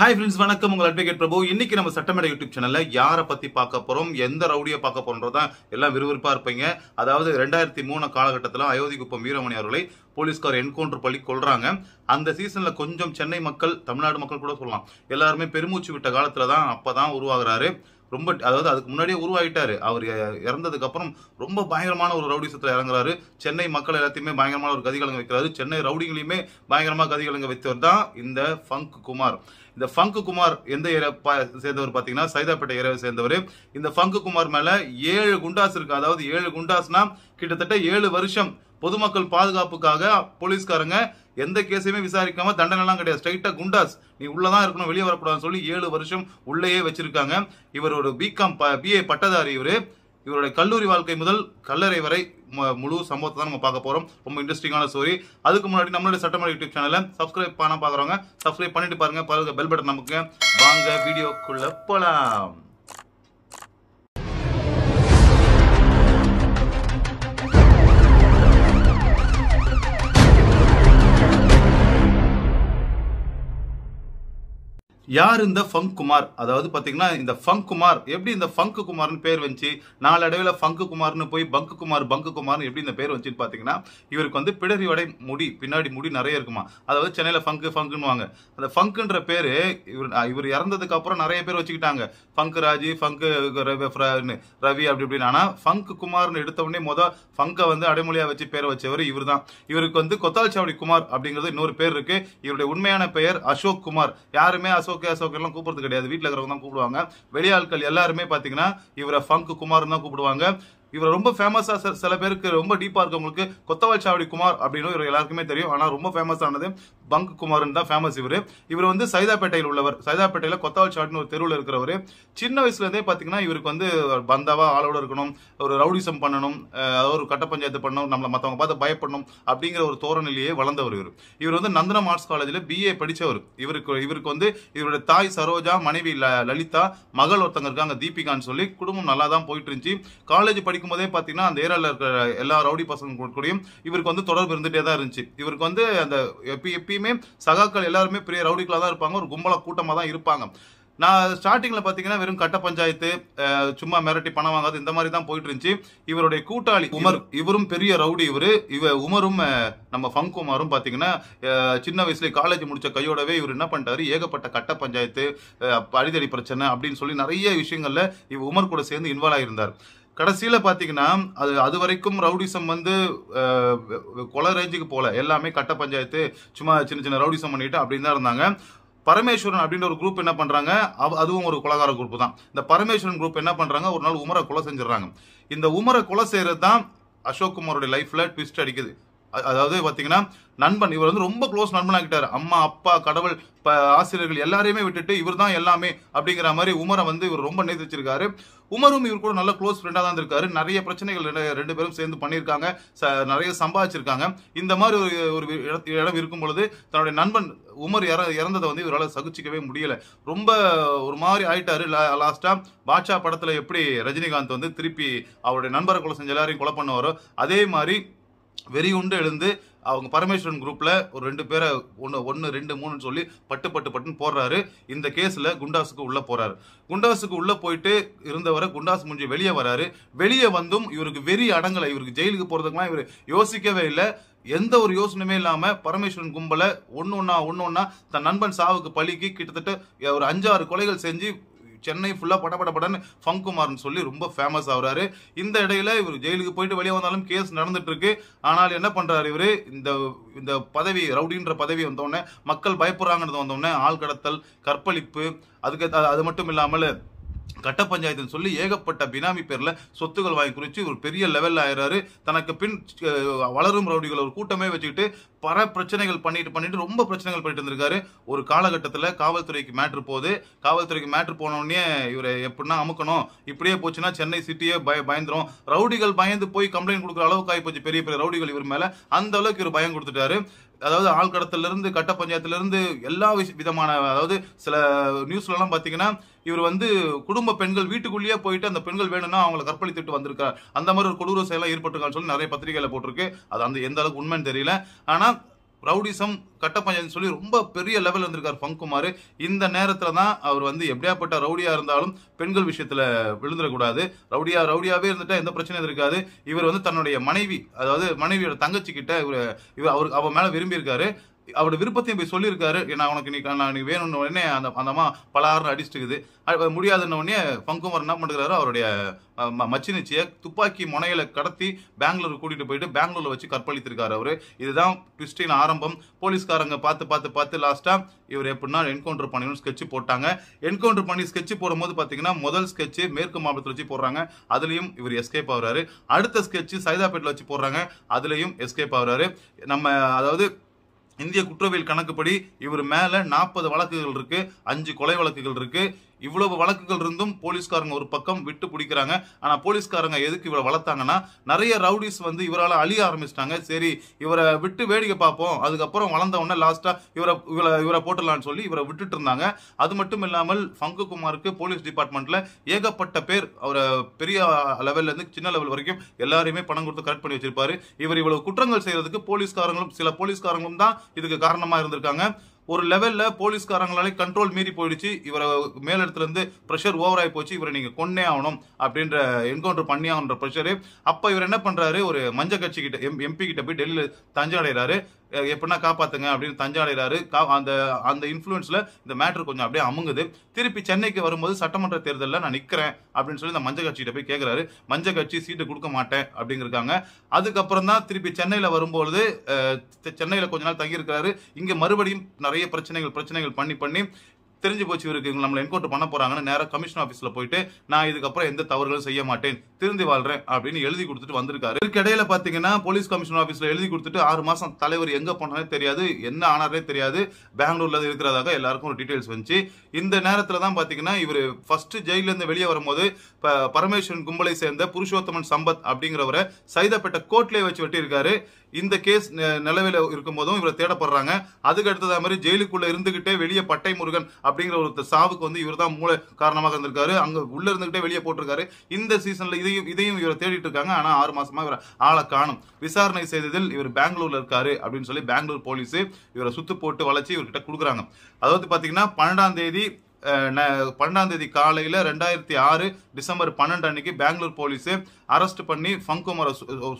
hi friends வணக்கம் உங்கள் advocate பிரபு இன்னைக்கு நம்ம சட்டமேட யூடியூப் சேனலில் யாரை பற்றி பார்க்க போகிறோம் எந்த ரவுடியை பார்க்க போகிறோம் எல்லாம் விறுவிறுப்பாக இருப்பீங்க அதாவது ரெண்டாயிரத்தி மூணு காலகட்டத்தில் குப்பம் வீரமணி அவர்களை போலீஸ்கார் என்கவுண்டர் பள்ளி கொள்றாங்க அந்த சீசனில் கொஞ்சம் சென்னை மக்கள் தமிழ்நாடு மக்கள் கூட சொல்லலாம் எல்லாருமே பெருமூச்சு விட்ட காலத்தில் தான் அப்போ தான் உருவாகிறாரு ரொம்ப அதாவது அதுக்கு முன்னாடியே உருவாகிட்டாரு அவர் இறந்ததுக்கப்புறம் ரொம்ப பயங்கரமான ஒரு ரவுடிசத்தில் இறங்குறாரு சென்னை மக்கள் எல்லாத்தையுமே பயங்கரமான ஒரு கதிகலங்க வைக்கிறாரு சென்னை ரவுடிங்களையுமே பயங்கரமாக கதிகலங்க வைத்தவர் தான் இந்த ஃபங்க் குமார் இந்த ஃபங்க் குமார் எந்த ஏரியா சேர்ந்தவர் பார்த்தீங்கன்னா சைதாப்பேட்டை ஏரியாவை சேர்ந்தவர் இந்த ஃபங்க் குமார் மேலே ஏழு குண்டாஸ் இருக்கு அதாவது ஏழு குண்டாஸ்னா கிட்டத்தட்ட ஏழு வருஷம் பொதுமக்கள் பாதுகாப்புக்காக போலீஸ்காரங்க எந்த கேஸையுமே விசாரிக்காம எல்லாம் கிடையாது ஸ்ட்ரைட்டா குண்டாஸ் நீ உள்ளதான் இருக்கணும் வெளியே வரக்கூடாதுன்னு சொல்லி ஏழு வருஷம் உள்ளேயே வச்சிருக்காங்க இவர் ஒரு பிகாம் பிஏ பட்டதாரி இவரு இவருடைய கல்லூரி வாழ்க்கை முதல் கல்லறை வரை முழு சம்பவத்தை தான் நம்ம பார்க்க போகிறோம் ரொம்ப இன்ட்ரெஸ்டிங்கான ஸ்டோரி அதுக்கு முன்னாடி நம்மளுடைய சட்டமன்ற யூடியூப் சேனலை சப்ஸ்கிரைப் பண்ண பார்க்குறவங்க சப்ஸ்கிரைப் பண்ணிட்டு பாருங்க பாருங்க பெல் பட்டன் நமக்கு வாங்க வீடியோக்குள்ள போலாம் யார் இந்த ஃபங்க் குமார் அதாவது பார்த்தீங்கன்னா இந்த ஃபங்க் குமார் எப்படி இந்த ஃபங்க் குமார்னு பேர் வந்துச்சு நாளடைவில் ஃபங்க் குமார்னு போய் பங்கு குமார் பங்கு குமார்னு எப்படி இந்த பேர் வந்துச்சுன்னு பார்த்தீங்கன்னா இவருக்கு வந்து வடை முடி பின்னாடி முடி நிறைய இருக்குமா அதாவது சென்னையில் ஃபங்கு ஃபங்குன்னுவாங்க அந்த ஃபங்குன்ற பேர் இவர் இவர் இறந்ததுக்கு அப்புறம் நிறைய பேர் வச்சுக்கிட்டாங்க ஃபங்க் ராஜி ஃபங்கு ரவி அப்படி இப்படின்னு ஆனால் ஃபங்க் குமார்னு எடுத்த உடனே மொதல் ஃபங்கை வந்து அடைமொழியாக வச்சு பேரை வச்சவர் இவர் தான் இவருக்கு வந்து கொத்தால் சாவடி குமார் அப்படிங்கிறது இன்னொரு பேர் இருக்கு இவருடைய உண்மையான பெயர் அசோக் குமார் யாருமே அசோக் அசோக்கு எல்லாம் கூப்பிடுறது கிடையாது வீட்டில் இருக்கிறவங்க தான் கூப்பிடுவாங்க வெளியாட்கள் எல்லாருமே பார்த்தீங்கன்னா இவரை ஃபங்கு குமார் தான் கூப்பிடுவாங்க இவர் ரொம்ப ஃபேமஸாக சில பேருக்கு ரொம்ப டீப்பாக இருக்கவங்களுக்கு கொத்தவாள் சாவடி குமார் அப்படின்னு இவர் எல்லாருக்குமே தெரியும் ஆனால் ரொம்ப ஃபேமஸ் ஆனது பங்க் குமார்னு தான் ஃபேமஸ் இவர் இவர் வந்து சைதாப்பேட்டையில் உள்ளவர் சைதாப்பேட்டையில் கொத்தவால் சாவடின்னு ஒரு தெருவில் இருக்கிறவர் சின்ன வயசுலேருந்தே பார்த்தீங்கன்னா இவருக்கு வந்து பந்தாவாக ஆளோட இருக்கணும் ஒரு ரவுடிசம் பண்ணணும் அதாவது ஒரு கட்ட பஞ்சாயத்து பண்ணணும் நம்மளை மற்றவங்க பார்த்து பயப்படணும் அப்படிங்கிற ஒரு தோரணிலேயே வளர்ந்தவர் இவர் இவர் வந்து நந்தனம் ஆர்ட்ஸ் காலேஜில் பிஏ படித்தவர் இவருக்கு இவருக்கு வந்து இவருடைய தாய் சரோஜா மனைவி லலிதா மகள் ஒருத்தங்க இருக்காங்க தீபிகான்னு சொல்லி குடும்பம் நல்லா தான் போயிட்டு இருந்துச்சு காலேஜ் படி படிக்கும் போதே பார்த்தீங்கன்னா அந்த ஏரியாவில் இருக்கிற எல்லா ரவுடி பசங்க கூடயும் இவருக்கு வந்து தொடர்பு இருந்துகிட்டே தான் இருந்துச்சு இவருக்கு வந்து அந்த எப்பி எப்பயுமே சகாக்கள் எல்லாருமே பெரிய ரவுடிகளாக தான் இருப்பாங்க ஒரு கும்பல கூட்டமாக தான் இருப்பாங்க நான் ஸ்டார்டிங்கில் பார்த்தீங்கன்னா வெறும் கட்ட பஞ்சாயத்து சும்மா மிரட்டி பணம் வாங்காது இந்த மாதிரி தான் போயிட்டு இருந்துச்சு இவருடைய கூட்டாளி உமர் இவரும் பெரிய ரவுடி இவர் இவ உமரும் நம்ம ஃபங்குமாரும் பார்த்தீங்கன்னா சின்ன வயசுலேயே காலேஜ் முடித்த கையோடவே இவர் என்ன பண்ணிட்டாரு ஏகப்பட்ட கட்ட பஞ்சாயத்து அடிதடி பிரச்சனை அப்படின்னு சொல்லி நிறைய விஷயங்களில் இவ் உமர் கூட சேர்ந்து இன்வால்வ் ஆகியிருந்தார் கடைசியில் பார்த்தீங்கன்னா அது அது வரைக்கும் ரவுடிசம் வந்து கொலை ரேஞ்சுக்கு போகல எல்லாமே கட்ட பஞ்சாயத்து சும்மா சின்ன சின்ன ரவுடிசம் பண்ணிட்டு அப்படின்னு தான் இருந்தாங்க பரமேஸ்வரன் அப்படின்ற ஒரு குரூப் என்ன பண்ணுறாங்க அதுவும் ஒரு குலகார குரூப் தான் இந்த பரமேஸ்வரன் குரூப் என்ன பண்ணுறாங்க ஒரு நாள் உமரை கொலை செஞ்சிடறாங்க இந்த உமரை கொலை செய்கிறது தான் குமாரோட லைஃப்பில் ட்விஸ்ட் அடிக்குது அதாவது பார்த்தீங்கன்னா நண்பன் இவர் வந்து ரொம்ப க்ளோஸ் நண்பனாகிட்டார் அம்மா அப்பா கடவுள் இப்போ ஆசிரியர்கள் எல்லாரையுமே விட்டுட்டு இவர் தான் எல்லாமே அப்படிங்கிற மாதிரி உமரை வந்து இவர் ரொம்ப வச்சிருக்காரு உமரும் இவர் கூட நல்ல க்ளோஸ் ஃப்ரெண்டாக தான் இருக்காரு நிறைய பிரச்சனைகள் ரெண்டு பேரும் சேர்ந்து பண்ணியிருக்காங்க ச நிறைய சம்பாதிச்சிருக்காங்க இந்த மாதிரி ஒரு ஒரு இடம் இருக்கும் பொழுது தன்னுடைய நண்பன் உமர் இற இறந்ததை வந்து இவரால் சகிச்சிக்கவே முடியலை ரொம்ப ஒரு மாதிரி ஆயிட்டாரு லா லாஸ்ட்டாக பாட்ஷா படத்தில் எப்படி ரஜினிகாந்த் வந்து திருப்பி அவருடைய நண்பரை கொலை செஞ்ச எல்லாரையும் கொலை பண்ணுவாரோ அதே மாதிரி வெறி உண்டு எழுந்து அவங்க பரமேஸ்வரன் குரூப்பில் ஒரு ரெண்டு பேரை ஒன்று ஒன்று ரெண்டு மூணுன்னு சொல்லி பட்டு பட்டு பட்டுன்னு போடுறாரு இந்த கேஸில் குண்டாஸுக்கு உள்ளே போகிறாரு குண்டாஸுக்கு உள்ளே போயிட்டு இருந்தவரை குண்டாஸ் முடிஞ்சு வெளியே வராரு வெளியே வந்தும் இவருக்கு வெறி அடங்கலை இவருக்கு ஜெயிலுக்கு போகிறதுக்குலாம் இவர் யோசிக்கவே இல்லை எந்த ஒரு யோசனையுமே இல்லாமல் பரமேஸ்வரன் கும்பலை ஒன்று ஒன்றா ஒன்று ஒன்றா தன் நண்பன் சாவுக்கு பழிக்கு கிட்டத்தட்ட ஒரு அஞ்சாறு கொலைகள் செஞ்சு சென்னை ஃபுல்லாக பட பட படன்னு ஃபங்குமார்னு சொல்லி ரொம்ப ஃபேமஸ் ஆகிறாரு இந்த இடையில இவர் ஜெயிலுக்கு போயிட்டு வெளியே வந்தாலும் கேஸ் நடந்துட்டு இருக்கு ஆனால் என்ன பண்ணுறாரு இவர் இந்த இந்த பதவி ரவுடின்ற பதவி வந்தோடனே மக்கள் பயப்படுறாங்கன்றது வந்தோடனே ஆள் கடத்தல் கற்பழிப்பு அதுக்கு அது மட்டும் இல்லாமல் கட்ட பஞ்சாயத்துன்னு சொல்லி ஏகப்பட்ட பினாமி பேரில் சொத்துக்கள் வாங்கி குறித்து ஒரு பெரிய லெவலில் ஆயிடுறாரு தனக்கு பின் வளரும் ரவுடிகள் ஒரு கூட்டமே வச்சுக்கிட்டு பல பிரச்சனைகள் பண்ணிட்டு பண்ணிட்டு ரொம்ப பிரச்சனைகள் பண்ணிட்டு இருந்திருக்காரு ஒரு காலகட்டத்தில் காவல்துறைக்கு மேட்ரு போகுது காவல்துறைக்கு மேட்ரு போனோடனே இவர் எப்படின்னா அமுக்கணும் இப்படியே போச்சுன்னா சென்னை சிட்டியே பய பயந்துரும் ரவுடிகள் பயந்து போய் கம்ப்ளைண்ட் கொடுக்குற அளவுக்கு ஆகி போச்சு பெரிய பெரிய ரவுடிகள் இவர் மேலே அந்த அளவுக்கு இவர் பயம் கொடுத்துட்டாரு அதாவது ஆழ்கடத்திலிருந்து கட்ட பஞ்சாயத்திலிருந்து எல்லா விதமான அதாவது சில நியூஸ்லலாம் பார்த்தீங்கன்னா இவர் வந்து குடும்ப பெண்கள் வீட்டுக்குள்ளேயே போயிட்டு அந்த பெண்கள் வேணும்னா அவங்களை கற்பழித்துட்டு வந்திருக்கார் அந்த மாதிரி ஒரு கொடூர செயலாம் ஏற்பட்டிருக்கான்னு சொல்லி நிறைய பத்திரிகையில் போட்டிருக்கு அது அந்த எந்த அளவுக்கு உண்மைன்னு தெரியல ஆனால் ரவுடிசம் கட்டப்பஞ்சன் சொல்லி ரொம்ப பெரிய லெவல் வந்திருக்கார் பங்குமார் இந்த நேரத்தில் தான் அவர் வந்து எப்படியாப்பட்ட ரவுடியாக இருந்தாலும் பெண்கள் விஷயத்தில் விழுந்துடக்கூடாது ரவுடியா ரவுடியாகவே இருந்துட்டால் எந்த பிரச்சனையும் இருக்காது இவர் வந்து தன்னுடைய மனைவி அதாவது மனைவியோட தங்கச்சிக்கிட்ட இவர் இவர் அவருக்கு அவன் மேலே விரும்பியிருக்காரு அவரோட விருப்பத்தையும் போய் சொல்லியிருக்காரு ஏன்னா உனக்கு நீ நான் நீ வேணும்னு உடனே அந்த ஆறு அடிச்சுட்டு இருக்குது முடியாதுன்ன உடனே பங்குமர் என்ன பண்ணுறாரு அவருடைய மச்சினிச்சியை துப்பாக்கி முனையில கடத்தி பெங்களூர் கூட்டிகிட்டு போயிட்டு பெங்களூரில் வச்சு கற்பழித்திருக்காரு அவர் இதுதான் ட்விஸ்டின் ஆரம்பம் போலீஸ்காரங்க பார்த்து பார்த்து பார்த்து லாஸ்ட்டாக இவர் எப்படின்னா என்கவுண்டர் பண்ணணும்னு ஸ்கெட்சு போட்டாங்க என்கவுண்டர் பண்ணி ஸ்கெட்ச் போடும்போது பார்த்தீங்கன்னா முதல் ஸ்கெட்சு மேற்கு மாவட்டத்தில் வச்சு போடுறாங்க அதுலேயும் இவர் எஸ்கேப் ஆகுறாரு அடுத்த ஸ்கெட்ச் சைதாப்பேட்டில் வச்சு போடுறாங்க அதுலேயும் எஸ்கேப் ஆகுறாரு நம்ம அதாவது இந்திய குற்றவியல் கணக்குப்படி இவர் மேலே நாற்பது வழக்குகள் இருக்குது அஞ்சு கொலை வழக்குகள் இருக்குது இவ்வளவு வழக்குகள் இருந்தும் போலீஸ்காரங்க ஒரு பக்கம் விட்டு பிடிக்கிறாங்க ஆனால் போலீஸ்காரங்க எதுக்கு இவரை வளர்த்தாங்கன்னா நிறைய ரவுடிஸ் வந்து இவரால் அழிய ஆரம்பிச்சிட்டாங்க சரி இவரை விட்டு வேடிக்கை பார்ப்போம் அதுக்கப்புறம் உடனே லாஸ்ட்டாக இவரை இவரை இவரை போட்டுடலான்னு சொல்லி இவரை விட்டுட்டு இருந்தாங்க அது மட்டும் இல்லாமல் ஃபங்குகுமாருக்கு போலீஸ் டிபார்ட்மெண்ட்டில் ஏகப்பட்ட பேர் அவரை பெரிய லெவல்லேருந்து சின்ன லெவல் வரைக்கும் எல்லாரையுமே பணம் கொடுத்து கரெக்ட் பண்ணி வச்சிருப்பாரு இவர் இவ்வளவு குற்றங்கள் செய்யறதுக்கு போலீஸ்காரங்களும் சில போலீஸ்காரங்களும் தான் இதுக்கு காரணமாக இருந்திருக்காங்க ஒரு லெவலில் போலீஸ்காரங்களாலே கண்ட்ரோல் மீறி போயிடுச்சு இவரை மேலிடத்துலேருந்து ப்ரெஷர் ஓவராகி போச்சு இவரை நீங்கள் கொன்னே ஆகணும் அப்படின்ற என்கவுண்டர் பண்ணி ஆகணுன்ற ப்ரெஷரு அப்போ இவர் என்ன பண்ணுறாரு ஒரு மஞ்ச கட்சி கிட்ட எம் எம்பி கிட்ட போய் டெல்லியில் தஞ்சம் அடைகிறாரு எப்படின்னா காப்பாற்றுங்க அப்படின்னு தஞ்சாடுறாரு கா அந்த அந்த இன்ஃப்ளூயன்ஸில் இந்த மேட்ரு கொஞ்சம் அப்படியே அமுங்குது திருப்பி சென்னைக்கு வரும்போது சட்டமன்ற தேர்தலில் நான் நிற்கிறேன் அப்படின்னு சொல்லி இந்த மஞ்ச கட்சிகிட்ட போய் கேட்குறாரு மஞ்ச கட்சி சீட்டு கொடுக்க மாட்டேன் அப்படிங்கிறாங்க அதுக்கப்புறம் தான் திருப்பி சென்னையில் வரும்பொழுது சென்னையில் கொஞ்ச நாள் தங்கியிருக்கிறாரு இங்கே மறுபடியும் நிறைய பிரச்சனைகள் பிரச்சனைகள் பண்ணி பண்ணி தெரிஞ்சு போச்சு இவருக்கு இவங்க நம்மளை என்கவுண்டர் பண்ண போறாங்கன்னு நேரம் கமிஷன் ஆஃபீஸில் போயிட்டு நான் இதுக்கப்புறம் எந்த தவறுகளும் செய்ய மாட்டேன் திருந்தி வாழ்றேன் அப்படின்னு எழுதி கொடுத்துட்டு வந்திருக்காரு இதுக்கிடையில இடையில பாத்தீங்கன்னா போலீஸ் கமிஷன் ஆஃபீஸில் எழுதி கொடுத்துட்டு ஆறு மாசம் தலைவர் எங்க போனாலே தெரியாது என்ன ஆனாரே தெரியாது பெங்களூர்ல இருக்கிறதாக எல்லாருக்கும் ஒரு டீடைல்ஸ் வந்துச்சு இந்த நேரத்தில் தான் பாத்தீங்கன்னா இவர் ஃபர்ஸ்ட் இருந்து வெளியே வரும்போது பரமேஸ்வரன் கும்பலை சேர்ந்த புருஷோத்தமன் சம்பத் அப்படிங்கிறவரை சைதப்பட்ட கோர்ட்லேயே வச்சு வெட்டியிருக்காரு இந்த கேஸ் நிலவில் போதும் இவரை தேடப்படுறாங்க அதுக்கு அடுத்தது மாதிரி ஜெயிலுக்குள்ள இருந்துகிட்டே வெளியே பட்டை முருகன் அப்படிங்கிற ஒரு சாவுக்கு வந்து இவர் தான் மூல காரணமாக இருந்திருக்காரு அங்க உள்ள இருந்துகிட்டே வெளியே போட்டிருக்காரு இந்த சீசன்ல இதையும் இதையும் இவரை தேடிட்டு இருக்காங்க ஆனா ஆறு மாசமா இவரை ஆளை காணும் விசாரணை செய்ததில் இவர் பெங்களூர்ல இருக்காரு அப்படின்னு சொல்லி பெங்களூர் போலீஸ் இவரை சுத்து போட்டு வளர்ச்சி இவர்கிட்ட கொடுக்குறாங்க அதாவது பாத்தீங்கன்னா பன்னெண்டாம் தேதி பன்னெண்டாம் தேதி காலையில் ரெண்டாயிரத்தி ஆறு டிசம்பர் பன்னெண்டு அன்னைக்கு பெங்களூர் போலீஸு அரெஸ்ட் பண்ணி ஃபங்குமாரை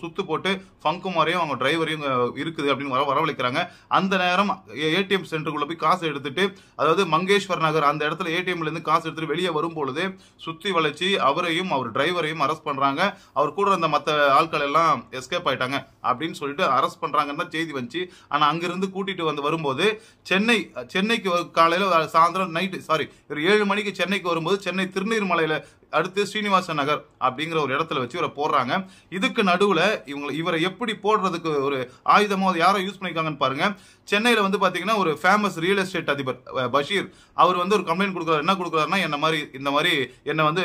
சுத்து போட்டு ஃபங்குமாரையும் அவங்க டிரைவரையும் இருக்குது அப்படின்னு வர வரவழைக்கிறாங்க அந்த நேரம் ஏடிஎம் சென்டருக்குள்ளே போய் காசு எடுத்துட்டு அதாவது மங்கேஸ்வர் நகர் அந்த இடத்துல ஏடிஎம்லேருந்து காசு எடுத்துட்டு வெளியே வரும்பொழுது சுற்றி வளைச்சி அவரையும் அவர் டிரைவரையும் அரெஸ்ட் பண்ணுறாங்க அவர் கூட இருந்த மற்ற ஆட்கள் எல்லாம் எஸ்கேப் ஆயிட்டாங்க அப்படின்னு சொல்லிட்டு அரெஸ்ட் பண்ணுறாங்கன்னு தான் செய்தி வந்துச்சு ஆனால் அங்கிருந்து கூட்டிகிட்டு வந்து வரும்போது சென்னை சென்னைக்கு காலையில் சாயந்தரம் நைட்டு சாரி இவர் ஏழு மணிக்கு சென்னைக்கு வரும்போது சென்னை திருநீர்மலையில் அடுத்து ஸ்ரீனிவாச நகர் அப்படிங்கிற ஒரு இடத்துல வச்சு இவரை போடுறாங்க இதுக்கு நடுவில் இவங்களை இவரை எப்படி போடுறதுக்கு ஒரு ஆயுதமோ அதை யாரோ யூஸ் பண்ணியிருக்காங்கன்னு பாருங்க சென்னையில் வந்து பார்த்தீங்கன்னா ஒரு ஃபேமஸ் ரியல் எஸ்டேட் அதிபர் பஷீர் அவர் வந்து ஒரு கம்ப்ளைண்ட் கொடுக்குறாரு என்ன கொடுக்குறாருன்னா என்ன மாதிரி இந்த மாதிரி என்னை வந்து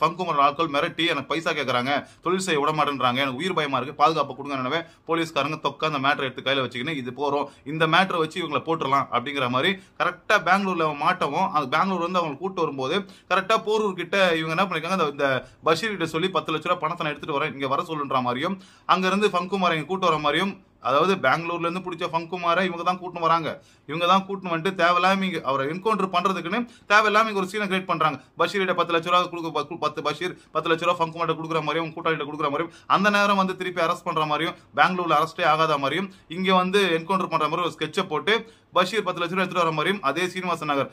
ஃபங்குமர் ஆட்கள் மிரட்டி எனக்கு பைசா கேட்குறாங்க தொழில் செய்ய விட மாட்டேன்றாங்க எனக்கு உயிர் பயமாக இருக்குது பாதுகாப்பு நினைவே போலீஸ்காரங்க தொக்க அந்த மேட்ரை எடுத்து கையில் வச்சுக்கின்னு இது போகிறோம் இந்த மேட்ரை வச்சு இவங்களை போட்டுடலாம் அப்படிங்கிற மாதிரி கரெக்டாக பெங்களூரில் மாட்டவும் அது பெங்களூர் வந்து அவங்க கூப்பிட்டு வரும்போது கரெக்டாக போரூர்கிட்ட இவங்க என்ன பண்ணிருக்காங்க இந்த பஷீர் சொல்லி பத்து லட்ச ரூபா பணத்தை நான் எடுத்துட்டு வரேன் இங்க வர சொல்லுன்ற மாதிரியும் அங்க இருந்து பங்குமார் கூட்டு வர மாதிரியும் அதாவது பெங்களூர்லேருந்து பிடிச்ச ஃபங்குமாரை இவங்க தான் கூட்டணும் வராங்க இவங்க தான் கூட்டின்னு வந்துட்டு தேவையில்லாம இங்கே அவரை என்கவுண்டர் பண்ணுறதுக்குன்னு தேவையில்லாம இங்கே ஒரு சீனை கிரியேட் பண்ணுறாங்க பஷீர்கிட்ட பத்து லட்ச ரூபா கொடுக்க பத்து பஷீர் பத்து லட்ச ரூபா ஃபங்குமார்ட்ட கொடுக்குற மாதிரியும் கூட்டாளிகிட்ட கொடுக்குற மாதிரியும் அந்த நேரம் வந்து திருப்பி அரெஸ்ட் பண்ணுற மாதிரியும் பெங்களூரில் அரெஸ்டே ஆகாத மாதிரியும் இங்கே வந்து என்கவுண்டர் பண்ணுற மாதிரி ஒரு ஸ்கெட்சை போட்டு பஷீர் பத்து லட்ச ரூபா எடுத்துகிட்டு வர மாதிரியும் அதே சீனிவாசன் நகர்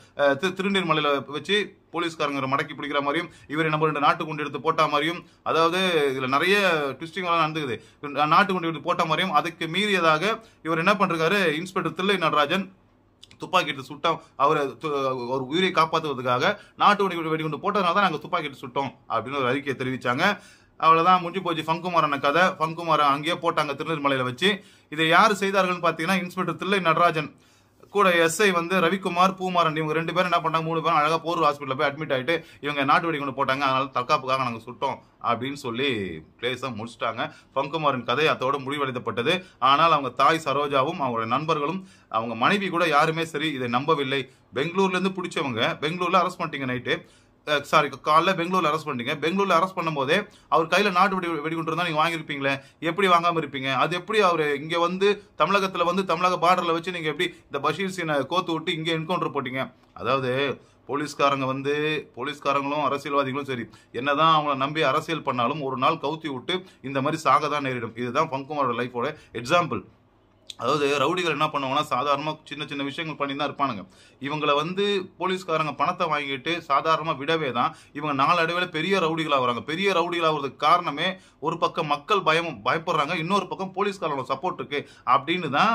திருநீர்மலையில் வச்சு போலீஸ்காரங்க மடக்கி பிடிக்கிற மாதிரியும் இவர் நம்ம ரெண்டு நாட்டு குண்டு எடுத்து போட்ட மாதிரியும் அதாவது இதில் நிறைய ட்விஸ்டிங்லாம் நடந்துக்குது நாட்டு குண்டு எடுத்து போட்ட மாதிரியும் அதுக்கு மீறி மீறியதாக இவர் என்ன பண்றாரு இன்ஸ்பெக்டர் தில்லை நடராஜன் துப்பாக்கிட்டு சுட்டோம் அவரை ஒரு உயிரை காப்பாற்றுவதற்காக நாட்டு வெடிகுண்டு வெடிகுண்டு போட்டதுனால தான் நாங்கள் துப்பாக்கிட்டு சுட்டோம் அப்படின்னு ஒரு அறிக்கையை தெரிவித்தாங்க அவ்வளோதான் முடிஞ்சு போச்சு ஃபங்குமாரான கதை பங்குமாரம் அங்கேயே போட்டாங்க திருநெல்மலையில் வச்சு இதை யார் செய்தார்கள்னு பார்த்தீங்கன்னா இன்ஸ்பெக்டர் தில்லை நடராஜன் கூட எஸ்ஐ வந்து ரவிக்குமார் பூமாரன் இவங்க ரெண்டு பேரும் என்ன பண்ணாங்க மூணு பேரும் அழகாக போர் ஹாஸ்பிட்டலில் போய் அட்மிட் ஆகிட்டு இவங்க நாட்டு வெடி கொண்டு போட்டாங்க அதனால தற்காப்புக்காக நாங்க சுட்டோம் அப்படின்னு சொல்லி பிளேஸ் முடிச்சிட்டாங்க பங்குமாரின் கதை அதோட முடிவடைந்தப்பட்டது ஆனால் அவங்க தாய் சரோஜாவும் அவங்களோட நண்பர்களும் அவங்க மனைவி கூட யாருமே சரி இதை நம்பவில்லை பெங்களூர்லேருந்து பிடிச்சவங்க பெங்களூரில் அரெஸ்ட் பண்ணிட்டீங்க நைட்டு சாரி காலைல பெங்களூர்ல அரெஸ்ட் பண்ணிட்டீங்க பெங்களூர்ல அரெஸ்ட் பண்ணும்போதே அவர் கையில் நாட்டு வெடி வெடிக்கொண்டு இருந்தால் நீங்கள் வாங்கியிருப்பீங்களே எப்படி வாங்காமல் இருப்பீங்க அது எப்படி அவர் இங்கே வந்து தமிழகத்தில் வந்து தமிழக பார்டரில் வச்சு நீங்கள் எப்படி இந்த பஷீர் சீனை கோத்து விட்டு இங்கே என்கவுண்டர் போட்டீங்க அதாவது போலீஸ்காரங்க வந்து போலீஸ்காரங்களும் அரசியல்வாதிகளும் சரி என்னதான் அவங்களை நம்பி அரசியல் பண்ணாலும் ஒரு நாள் கவுத்தி விட்டு இந்த மாதிரி சாக தான் நேரிடும் இதுதான் பங்குமாரோட லைஃபோட எக்ஸாம்பிள் அதாவது ரவுடிகள் என்ன பண்ணுவாங்கன்னா சாதாரணமாக சின்ன சின்ன விஷயங்கள் பண்ணி தான் இருப்பானுங்க இவங்களை வந்து போலீஸ்காரங்க பணத்தை வாங்கிட்டு சாதாரணமாக விடவே தான் இவங்க நாளடைவில் பெரிய ரவுடிகளாக வராங்க பெரிய ரவுடிகளாகிறதுக்கு காரணமே ஒரு பக்கம் மக்கள் பயம் பயப்படுறாங்க இன்னொரு பக்கம் போலீஸ்காரோட சப்போர்ட் இருக்கு அப்படின்னு தான்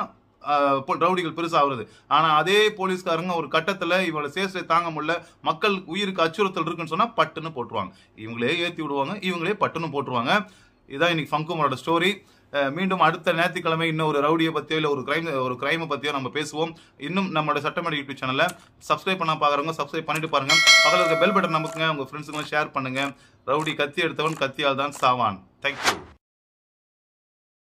ரவுடிகள் பெருசாகிறது ஆனால் அதே போலீஸ்காரங்க ஒரு கட்டத்தில் இவங்களை சேசை தாங்க முடியல மக்கள் உயிருக்கு அச்சுறுத்தல் இருக்குன்னு சொன்னால் பட்டுன்னு போட்டுருவாங்க இவங்களே ஏற்றி விடுவாங்க இவங்களே பட்டுன்னு போட்டுருவாங்க இதுதான் இன்னைக்கு ஃபங்குமரோட ஸ்டோரி மீண்டும் அடுத்த ஞாயிற்றுக்கிழமை இன்னும் ஒரு ரவுடியை பற்றியோ இல்லை ஒரு கிரைம் ஒரு கிரைமை பற்றியோ நம்ம பேசுவோம் இன்னும் நம்மளோட சட்டமேட யூடியூப் சேனலை சப்ஸ்கிரைப் பண்ண பார்க்குறவங்க சப்ஸ்கிரைப் பண்ணிட்டு பாருங்க பக்கத்தில் இருக்க பெல் பட்டன் நமக்குங்க உங்கள் ஃப்ரெண்ட்ஸுங்களும் ஷேர் பண்ணுங்கள் ரவுடி கத்தி எடுத்தவன் கத்தியால் தான் சாவான் தேங்க்யூ